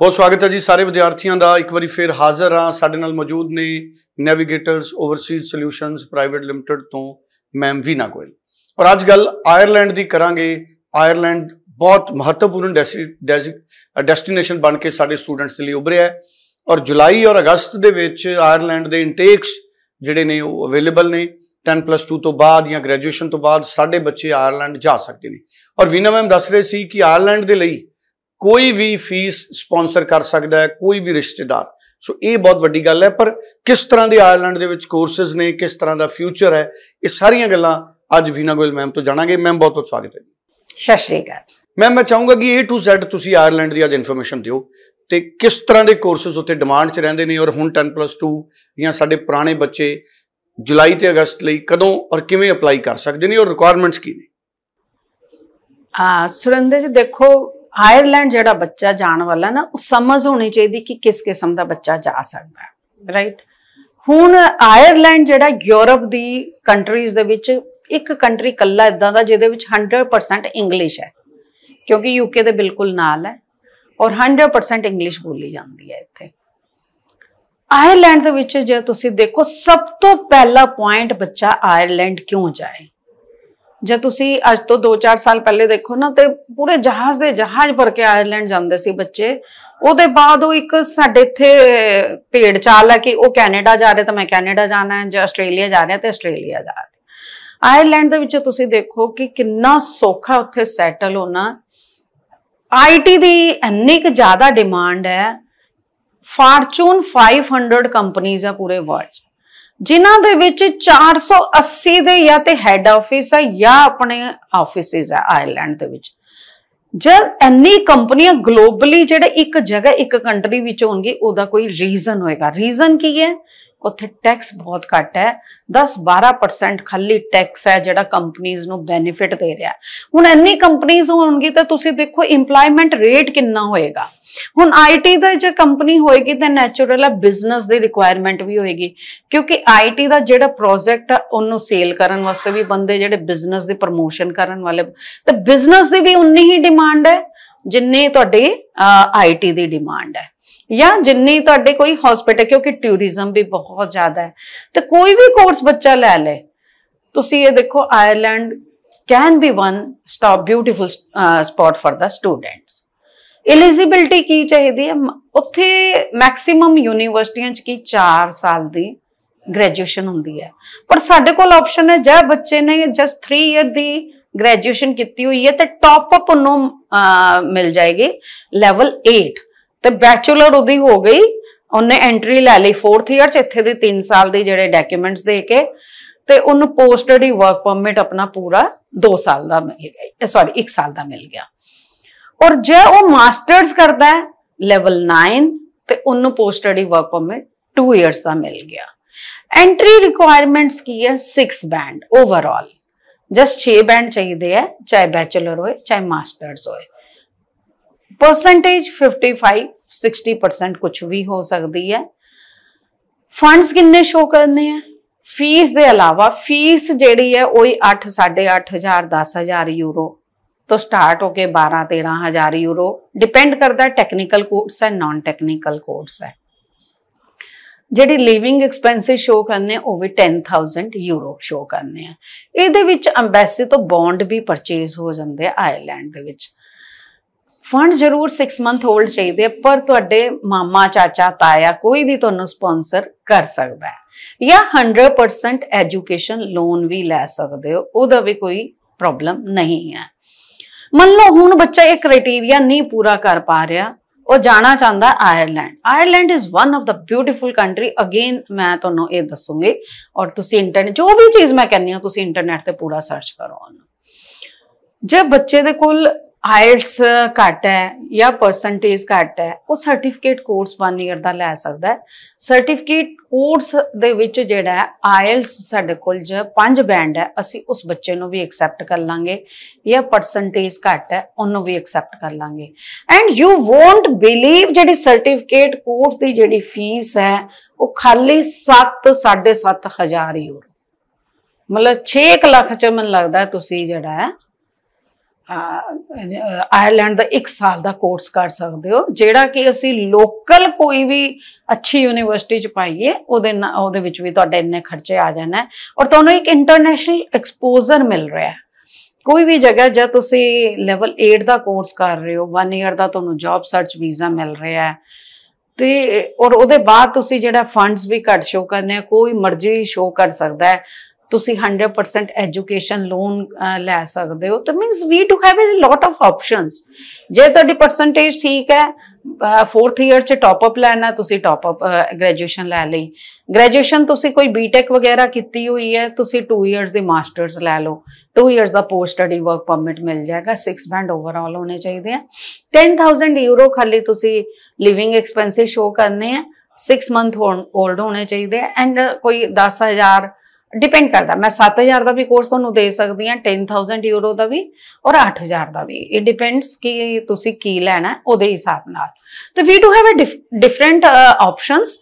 ਬਹੁਤ ਸਵਾਗਤ ਹੈ ਜੀ ਸਾਰੇ ਵਿਦਿਆਰਥੀਆਂ ਦਾ ਇੱਕ ਵਾਰੀ ਫੇਰ ਹਾਜ਼ਰ ਹਾਂ ਸਾਡੇ ਨਾਲ ਮੌਜੂਦ ਨੇ Navigators Overseas Solutions Private Limited ਤੋਂ ਮੈਮ ਵੀਨਾ ਗੋਇਲ ਔਰ ਅੱਜ ਗੱਲ ਆਇਰਲੈਂਡ ਦੀ ਕਰਾਂਗੇ ਆਇਰਲੈਂਡ ਬਹੁਤ ਮਹੱਤਵਪੂਰਨ ਡੈਸਟੀਨੇਸ਼ਨ ਬਣ ਕੇ ਸਾਡੇ ਸਟੂਡੈਂਟਸ ਦੇ ਲਈ ਉਭਰਿਆ ਹੈ ਔਰ ਜੁਲਾਈ ਔਰ ਅਗਸਤ ਦੇ ਵਿੱਚ ਆਇਰਲੈਂਡ ਦੇ ਇਨਟੇਕਸ ਜਿਹੜੇ ਨੇ ਉਹ ਅਵੇਲੇਬਲ ਨੇ 10+2 ਤੋਂ ਬਾਅਦ ਜਾਂ ਗ੍ਰੈਜੂਏਸ਼ਨ ਤੋਂ ਬਾਅਦ ਸਾਡੇ ਬੱਚੇ ਆਇਰਲੈਂਡ ਜਾ ਸਕਦੇ ਨੇ ਔਰ ਵੀਨਾ ਮੈਮ ਦੱਸ ਰਹੇ ਸੀ ਕਿ ਆਇਰਲੈਂਡ ਦੇ ਲਈ ਕੋਈ ਵੀ ਫੀਸ ਸਪான்ਸਰ ਕਰ ਸਕਦਾ ਹੈ ਕੋਈ ਵੀ ਰਿਸ਼ਤੇਦਾਰ ਸੋ ਇਹ ਬਹੁਤ ਵੱਡੀ ਗੱਲ ਹੈ ਪਰ ਕਿਸ ਤਰ੍ਹਾਂ ਦੇ ਆਇਰਲੈਂਡ ਦੇ ਵਿੱਚ ਕੋਰਸਸ ਨੇ ਕਿਸ ਤਰ੍ਹਾਂ ਦਾ ਫਿਊਚਰ ਹੈ ਇਹ ਸਾਰੀਆਂ ਗੱਲਾਂ ਅੱਜ ਵੀਨਾ ਗੋਇਲ ਮੈਮ ਤੋਂ ਜਾਣਾਂਗੇ ਮੈਮ ਬਹੁਤ ਬਹੁਤ ਸਵਾਗਤ ਹੈ ਜੀ ਸ਼੍ਰੀ ਅਕਾਲ ਮੈਮ ਮੈਂ ਚਾਹੂੰਗਾ ਕਿ A to Z ਤੁਸੀਂ ਆਇਰਲੈਂਡ ਦੀ ਅੱਜ ਇਨਫੋਰਮੇਸ਼ਨ ਦਿਓ ਤੇ ਕਿਸ ਤਰ੍ਹਾਂ ਦੇ ਕੋਰਸਸ ਉੱਤੇ ਡਿਮਾਂਡ 'ਚ ਰਹਿੰਦੇ ਨੇ ਔਰ ਹੁਣ 10+2 ਜਾਂ ਸਾਡੇ ਪੁਰਾਣੇ ਬੱਚੇ ਜੁਲਾਈ ਤੇ ਅਗਸਤ ਲਈ ਕਦੋਂ ਔਰ ਕਿਵੇਂ ਅਪਲਾਈ ਕਰ ਸਕਦੇ ਨੇ ਔਰ ਰਿਕੁਆਇਰਮੈਂਟਸ ਕੀ ਨੇ ਆ ਸੁਰਿੰਦਰ ਜੀ ਦੇਖੋ ਆਇਰਲੈਂਡ ਜਿਹੜਾ ਬੱਚਾ ਜਾਣ ਵਾਲਾ ਨਾ ਉਹ ਸਮਝ ਹੋਣੀ ਚਾਹੀਦੀ ਕਿ ਕਿਸ ਕਿਸਮ ਦਾ ਬੱਚਾ ਜਾ ਸਕਦਾ ਹੈ ਰਾਈਟ ਹੁਣ ਆਇਰਲੈਂਡ ਜਿਹੜਾ ਯੂਰਪ ਦੀ ਕੰਟਰੀਜ਼ ਦੇ ਵਿੱਚ ਇੱਕ ਕੰਟਰੀ ਕੱਲਾ ਇਦਾਂ ਦਾ ਜਿਹਦੇ ਵਿੱਚ 100% ਇੰਗਲਿਸ਼ ਹੈ ਕਿਉਂਕਿ ਯੂਕੇ ਦੇ ਬਿਲਕੁਲ ਨਾਲ ਹੈ ਔਰ 100% ਇੰਗਲਿਸ਼ ਬੋਲੀ ਜਾਂਦੀ ਹੈ ਇੱਥੇ ਆਇਰਲੈਂਡ ਦੇ ਵਿੱਚ ਜੇ ਤੁਸੀਂ ਦੇਖੋ ਸਭ ਤੋਂ ਪਹਿਲਾ ਪੁਆਇੰਟ ਬੱਚਾ ਆਇਰਲੈਂਡ ਕਿਉਂ ਜਾਏ ਜੇ ਤੁਸੀਂ ਅੱਜ ਤੋਂ 2-4 ਸਾਲ ਪਹਿਲੇ ਦੇਖੋ ਨਾ ਤੇ ਪੂਰੇ ਜਹਾਜ਼ ਦੇ ਜਹਾਜ਼ ਭਰ ਕੇ ਆਇਰਲੈਂਡ ਜਾਂਦੇ ਸੀ ਬੱਚੇ ਉਹਦੇ ਬਾਅਦ ਉਹ ਇੱਕ ਸਾਡੇ ਇੱਥੇ ਪੇੜ ਚਾਲ ਹੈ ਕਿ ਉਹ ਕੈਨੇਡਾ ਜਾ ਰਿਹਾ ਤਾਂ ਮੈਂ ਕੈਨੇਡਾ ਜਾਣਾ ਹੈ ਜਾਂ ਆਸਟ੍ਰੇਲੀਆ ਜਾ ਰਿਹਾ ਤੇ ਆਸਟ੍ਰੇਲੀਆ ਜਾ ਰਿਹਾ ਆਇਰਲੈਂਡ ਦੇ ਵਿੱਚ ਤੁਸੀਂ ਦੇਖੋ ਕਿ ਕਿੰਨਾ ਸੌਖਾ ਉੱਥੇ ਸੈਟਲ ਹੋਣਾ ਆਈਟੀ ਦੀ ਇੰਨੀ ਕੁ ਜ਼ਿਆਦਾ ਡਿਮਾਂਡ ਹੈ ਫਾਰਚੂਨ 500 ਕੰਪਨੀਆਂ ਆ ਪੂਰੇ ਵਰਲਡ ਜਿਨ੍ਹਾਂ ਦੇ ਵਿੱਚ 480 ਦੇ ਜਾਂ ਤੇ ਹੈੱਡ ਆਫਿਸ ਹੈ ਜਾਂ ਆਪਣੇ ਆਫਿਸਿਸ ਹੈ ਆਇਰਲੈਂਡ ਦੇ ਵਿੱਚ ਜਦ ਇੰਨੀ ਕੰਪਨੀਆਂ ਗਲੋਬਲੀ ਜਿਹੜੇ ਇੱਕ ਜਗ੍ਹਾ ਇੱਕ ਕੰਟਰੀ ਵਿੱਚ ਹੋਣਗੇ ਉਹਦਾ ਕੋਈ ਰੀਜ਼ਨ ਹੋਏਗਾ ਰੀਜ਼ਨ ਕੀ ਹੈ ਉੱਥੇ ਟੈਕਸ ਬਹੁਤ ਘੱਟ ਹੈ 10-12% ਖਾਲੀ ਟੈਕਸ ਹੈ ਜਿਹੜਾ ਕੰਪਨੀਆਂ ਨੂੰ ਬੈਨੀਫਿਟ ਦੇ ਰਿਹਾ ਹੁਣ ਇੰਨੀ ਕੰਪਨੀਆਂ ਹੋਣਗੀ ਤਾਂ ਤੁਸੀਂ ਦੇਖੋ ਏਮਪਲੋਇਮੈਂਟ ਰੇਟ ਕਿੰਨਾ ਹੋਏਗਾ ਹੁਣ ਆਈਟੀ ਦਾ ਜੇ ਕੰਪਨੀ ਹੋਏਗੀ ਤਾਂ ਨੈਚੁਰਲ ਹੈ ਬਿਜ਼ਨਸ ਦੀ ਰਿਕੁਆਇਰਮੈਂਟ ਵੀ ਹੋਏਗੀ ਕਿਉਂਕਿ ਆਈਟੀ ਦਾ ਜਿਹੜਾ ਪ੍ਰੋਜੈਕਟ ਉਹਨੂੰ ਸੇਲ ਕਰਨ ਵਾਸਤੇ ਵੀ ਬੰਦੇ ਜਿਹੜੇ ਬਿਜ਼ਨਸ ਦੀ ਪ੍ਰੋਮੋਸ਼ਨ ਕਰਨ ਵਾਲੇ ਤਾਂ ਬਿਜ਼ਨਸ ਦੀ ਵੀ ਉਨੀ ਹੀ ਡਿਮਾਂਡ ਹੈ ਜਿੰਨੇ ਤੁਹਾਡੇ ਆਈਟੀ ਦੀ ਡਿਮਾਂਡ ਹੈ ਜਾਂ ਜਿੰਨੀ ਤੁਹਾਡੇ ਕੋਈ ਹਸਪੀਟਲ ਕਿਉਂਕਿ ਟੂਰਿਜ਼ਮ ਵੀ ਬਹੁਤ ਜ਼ਿਆਦਾ ਹੈ ਤੇ ਕੋਈ ਵੀ ਕੋਰਸ ਬੱਚਾ ਲੈ ਲੇ ਤੁਸੀਂ ਇਹ ਦੇਖੋ Ireland can be one stop beautiful spot for the students eligibility ਕੀ ਚਾਹੀਦੀ ਹੈ ਉੱਥੇ ਮੈਕਸਿਮਮ ਯੂਨੀਵਰਸਿਟੀਆਂ ਚ ਕੀ 4 ਸਾਲ ਦੀ ਗ੍ਰੈਜੂਏਸ਼ਨ ਹੁੰਦੀ ਹੈ ਪਰ ਸਾਡੇ ਕੋਲ ਆਪਸ਼ਨ ਹੈ ਜੇ ਬੱਚੇ ਨੇ ਜਸਟ 3 ਇਅਰ ਦੀ ਗ੍ਰੈਜੂਏਸ਼ਨ ਕੀਤੀ ਹੋਈ ਹੈ ਤੇ ਟਾਪ ਅਪ ਨੂੰ ਮਿਲ ਜਾਏਗੀ ਲੈਵਲ 8 ਤੇ ਬੈਚਲਰ ਉਹਦੀ ਹੋ ਗਈ ਉਹਨੇ ਐਂਟਰੀ ਲੈ ਲਈ 4th ਇਅਰ ਚ ਇੱਥੇ ਦੇ 3 ਸਾਲ ਦੇ ਜਿਹੜੇ ਡਾਕੂਮੈਂਟਸ ਦੇ ਕੇ ਤੇ ਉਹਨੂੰ ਪੋਸਟ ਸਟੱਡੀ ਵਰਕ ਪਰਮਿਟ ਆਪਣਾ ਪੂਰਾ 2 ਸਾਲ ਦਾ ਮਿਲ ਗਿਆ ਸੌਰੀ 1 ਸਾਲ ਦਾ ਮਿਲ ਗਿਆ ਔਰ ਜੇ ਉਹ ਮਾਸਟਰਸ ਕਰਦਾ ਹੈ ਲੈਵਲ 9 ਤੇ ਉਹਨੂੰ post study work permit 2 years ਦਾ ਮਿਲ ਗਿਆ ਐਂਟਰੀ ਰਿਕੁਆਇਰਮੈਂਟਸ ਕੀ ਹੈ 6 ਬੈਂਡ ਓਵਰਆਲ ਜਸਟ 6 ਬੈਂਡ ਚਾਹੀਦੇ ਹੈ ਚਾਹੇ ਬੈਚਲਰ ਹੋਏ ਚਾਹੇ ਮਾਸਟਰਸ ਹੋਏ ਪਰਸੈਂਟੇਜ 55 60% ਕੁਝ ਵੀ ਹੋ ਸਕਦੀ ਹੈ ਫੰਡਸ ਕਿੰਨੇ ਸ਼ੋ ਕਰਨੇ ਆ ਫੀਸ ਦੇ ਇਲਾਵਾ ਫੀਸ ਜਿਹੜੀ ਹੈ ਉਹ 8 8.5000 10000 ਯੂਰੋ ਤੋਂ ਸਟਾਰਟ ਹੋ ਕੇ 12 13000 ਯੂਰੋ ਡਿਪੈਂਡ ਕਰਦਾ ਟੈਕਨੀਕਲ ਕੋਰਸ ਹੈ ਨਾਨ ਟੈਕਨੀਕਲ ਕੋਰਸ ਹੈ ਜਿਹੜੀ ਲਿਵਿੰਗ ਐਕਸਪੈਂਸਿਸ ਸ਼ੋ ਕਰਨੇ ਉਹ ਵੀ 10000 ਯੂਰੋ ਸ਼ੋ ਕਰਨੇ ਆ ਇਹਦੇ ਵਿੱਚ ਐਮਬੈਸੀ ਤੋਂ ਬੌਂਡ ਵੀ ਪਰਚੇਸ ਹੋ ਜਾਂਦੇ ਆ ਆਇਰਲੈਂਡ ਦੇ ਵਿੱਚ ਫੰਡ ਜ਼ਰੂਰ 6 ਮੰਥ ਹੋਲਡ ਚਾਹੀਦੇ ਪਰ ਤੁਹਾਡੇ ਮਾਮਾ ਚਾਚਾ ਤਾਇਆ ਕੋਈ ਵੀ ਤੁਹਾਨੂੰ ਸਪான்ਸਰ ਕਰ ਸਕਦਾ ਹੈ ਜਾਂ 100% ਐਜੂਕੇਸ਼ਨ ਲੋਨ ਵੀ ਲੈ ਸਕਦੇ ਹੋ ਉਹਦਾ ਵੀ ਕੋਈ ਪ੍ਰੋਬਲਮ ਨਹੀਂ ਹੈ ਮੰਨ ਲਓ ਹੁਣ ਬੱਚਾ ਇਹ ਕ੍ਰਾਈਟੇਰੀਆ ਨਹੀਂ ਪੂਰਾ ਕਰ ਪਾ ਰਿਹਾ ਉਹ ਜਾਣਾ ਚਾਹੁੰਦਾ Ireland Ireland is one of the beautiful country again ਮੈਂ ਤੁਹਾਨੂੰ ਇਹ ਦੱਸੂਗੀ ਔਰ ਤੁਸੀਂ ਇੰਟਰਨੈਟ ਜੋ ਵੀ ਚੀਜ਼ ਮੈਂ ਕਹਿੰਨੀ ਹਾਂ ਤੁਸੀਂ ਇੰਟਰਨੈਟ ਤੇ ਪੂਰਾ ਸਰਚ ਕਰੋ ਜੇ ਬੱਚੇ ਦੇ ਕੋਲ ਆਇਲਸ ਘੱਟ ਹੈ ਜਾਂ ਪਰਸੈਂਟੇਜ ਘੱਟ ਹੈ ਉਹ ਸਰਟੀਫਿਕੇਟ ਕੋਰਸ 1 ਇਅਰ ਦਾ ਲੈ ਸਕਦਾ ਹੈ ਸਰਟੀਫਿਕੇਟ ਕੋਰਸ ਦੇ ਵਿੱਚ ਜਿਹੜਾ ਆਇਲਸ ਸਾਡੇ ਕੋਲ ਜ ਪੰਜ ਬੈਂਡ ਹੈ ਅਸੀਂ ਉਸ ਬੱਚੇ ਨੂੰ ਵੀ ਐਕਸੈਪਟ ਕਰ ਲਾਂਗੇ ਜਾਂ ਪਰਸੈਂਟੇਜ ਘੱਟ ਹੈ ਉਹਨੂੰ ਵੀ ਐਕਸੈਪਟ ਕਰ ਲਾਂਗੇ ਐਂਡ ਯੂ ਵੋਂਟ ਬਿਲੀਵ ਜਿਹੜੀ ਸਰਟੀਫਿਕੇਟ ਕੋਰਸ ਦੀ ਜਿਹੜੀ ਫੀਸ ਹੈ ਉਹ ਖਾਲੀ 7 7.5000 ਯੂਰੋ ਮਤਲਬ 6 ਲੱਖ ਚ ਮਨ ਲੱਗਦਾ ਤੁਸੀਂ ਜਿਹੜਾ ਆਇਰਲੈਂਡ ਦਾ 1 ਸਾਲ ਦਾ ਕੋਰਸ ਕਰ ਸਕਦੇ ਹੋ ਜਿਹੜਾ ਕਿ ਅਸੀਂ ਲੋਕਲ ਕੋਈ ਵੀ ਅੱਛੀ ਯੂਨੀਵਰਸਿਟੀ ਚ ਪਾਈਏ ਉਹਦੇ ਉਹਦੇ ਵਿੱਚ ਵੀ ਤੁਹਾਡੇ ਇੰਨੇ ਖਰਚੇ ਆ ਜਾਣਾ ਔਰ ਤੁਹਾਨੂੰ ਇੱਕ ਇੰਟਰਨੈਸ਼ਨਲ ਐਕਸਪੋਜ਼ਰ ਮਿਲ ਰਿਹਾ ਹੈ ਕੋਈ ਵੀ ਜਗ੍ਹਾ ਜੇ ਤੁਸੀਂ ਲੈਵਲ 8 ਦਾ ਕੋਰਸ ਕਰ ਰਹੇ ਹੋ 1 ਇਅਰ ਦਾ ਤੁਹਾਨੂੰ ਜੌਬ ਸਰਚ ਵੀਜ਼ਾ ਮਿਲ ਰਿਹਾ ਹੈ ਤੇ ਔਰ ਉਹਦੇ ਬਾਅਦ ਤੁਸੀਂ ਜਿਹੜਾ ਫੰਡਸ ਵੀ ਘੱਟ ਸ਼ੋ ਕਰਨੇ ਆ ਕੋਈ ਮਰਜ਼ੀ ਸ਼ੋ ਕਰ ਸਕਦਾ ਹੈ ਤੁਸੀਂ 100% ਐਜੂਕੇਸ਼ਨ ਲੋਨ ਲੈ ਸਕਦੇ ਹੋ ਤਾਂ means we to have a lot of options ਜੇ ਤੁਹਾਡੀ ਪਰਸੈਂਟੇਜ ਠੀਕ ਹੈ 4th ਇਅਰ ਚ ਟਾਪ ਅਪ ਲੈਣਾ ਤੁਸੀਂ ਟਾਪ ਅਪ ਗ੍ਰੈਜੂਏਸ਼ਨ ਲੈ ਲਈ ਗ੍ਰੈਜੂਏਸ਼ਨ ਤੁਸੀਂ ਕੋਈ ਬੀਟੈਕ ਵਗੈਰਾ ਕੀਤੀ ਹੋਈ ਹੈ ਤੁਸੀਂ 2 ਇਅਰਸ ਦੀ ਮਾਸਟਰਸ ਲੈ ਲਓ 2 ਇਅਰਸ ਦਾ ਪੋਸਟ ਸਟੱਡੀ ਵਰਕ ਪਰਮਿਟ ਮਿਲ ਜਾਏਗਾ 6 ਬੈਂਡ ਓਵਰਆਲ ਹੋਣੇ ਚਾਹੀਦੇ ਆ 10000 ਯੂਰੋ ਖਾਲੀ ਤੁਸੀਂ ਲਿਵਿੰਗ ਐਕਸਪੈਂਸਸ ਸ਼ੋ ਕਰਨੇ ਆ 6 ਮੰਥ 올ਡ ਹੋਣੇ ਚਾਹੀਦੇ ਐਂਡ ਕੋਈ 10000 ਡਿਪੈਂਡ ਕਰਦਾ ਮੈਂ 7000 ਦਾ ਵੀ ਕੋਰਸ ਤੁਹਾਨੂੰ ਦੇ ਸਕਦੀ ਆ 10000 ਯੂਰੋ ਦਾ ਵੀ ਔਰ 8000 ਦਾ ਵੀ ਇਹ ਡਿਪੈਂਡਸ ਕਿ ਤੁਸੀਂ ਕੀ ਲੈਣਾ ਉਹਦੇ ਹਿਸਾਬ ਨਾਲ ਤੇ we do have a different options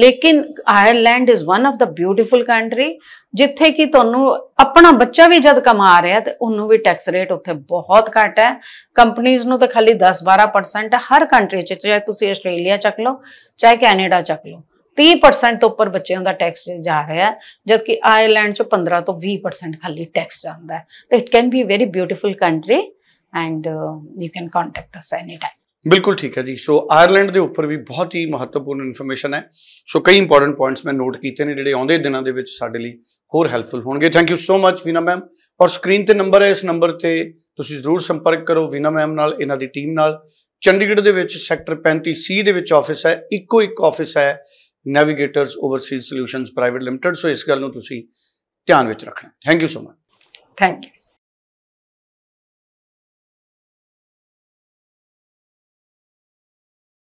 ਲੇਕਿਨ Ireland is one of the beautiful country ਜਿੱਥੇ ਕਿ ਤੁਹਾਨੂੰ ਆਪਣਾ ਬੱਚਾ ਵੀ ਜਦ ਕਮਾ ਰਿਹਾ ਤੇ ਉਹਨੂੰ ਵੀ ਟੈਕਸ ਰੇਟ ਉੱਥੇ ਬਹੁਤ ਘੱਟ ਹੈ ਕੰਪਨੀਆਂ ਨੂੰ ਤਾਂ ਖਾਲੀ 10-12% ਹਰ ਕੰਟਰੀ 'ਚ ਚਾਹੇ ਤੁਸੀਂ ਆਸਟ੍ਰੇਲੀਆ ਚੱਕ ਲਓ ਚਾਹੇ ਕੈਨੇਡਾ ਚੱਕ ਲਓ 30% ਤੋਂ ਉੱਪਰ ਬੱਚਿਆਂ ਦਾ ਟੈਕਸ ਜਾ ਰਿਹਾ ਹੈ ਜਦਕਿ ਆਇਰਲੈਂਡ ਚ 15 ਤੋਂ 20% ਖਾਲੀ ਟੈਕਸ ਜਾਂਦਾ ਹੈ ਤੇ it can be very beautiful country and you can contact us any time ਬਿਲਕੁਲ ਠੀਕ ਹੈ ਜੀ ਸੋ ਆਇਰਲੈਂਡ ਦੇ ਉੱਪਰ ਵੀ ਬਹੁਤ ਹੀ ਮਹੱਤਵਪੂਰਨ ਇਨਫੋਰਮੇਸ਼ਨ ਹੈ ਸੋ ਕਈ ਇੰਪੋਰਟੈਂਟ ਪੁਆਇੰਟਸ ਮੈਂ ਨੋਟ ਕੀਤੇ ਨੇ ਜਿਹੜੇ ਆਉਂਦੇ ਦਿਨਾਂ ਦੇ ਵਿੱਚ ਸਾਡੇ ਲਈ ਹੋਰ ਹੈਲਪਫੁਲ ਹੋਣਗੇ thank you so much Veena ma'am ਔਰ ਸਕਰੀਨ ਤੇ ਨੰਬਰ ਹੈ ਇਸ ਨੰਬਰ ਤੇ ਤੁਸੀਂ ਜ਼ਰੂਰ ਸੰਪਰਕ ਕਰੋ ਵੀਨਾ ਮੈਮ ਨਾਲ ਇਹਨਾਂ ਦੀ ਟੀਮ ਨਾਲ ਚੰਡੀਗੜ੍ਹ ਦੇ ਵਿੱਚ ਸੈਕਟਰ 35 ਸੀ ਦੇ ਵਿੱਚ ਆਫਿਸ ਹੈ ਇੱਕੋ ਇੱਕ ਆਫਿਸ ਹੈ Navigators Overseas Solutions Private Limited so ਇਸ ਗੱਲ ਨੂੰ ਤੁਸੀਂ ਧਿਆਨ ਵਿੱਚ ਰੱਖਣਾ thank you so much thank you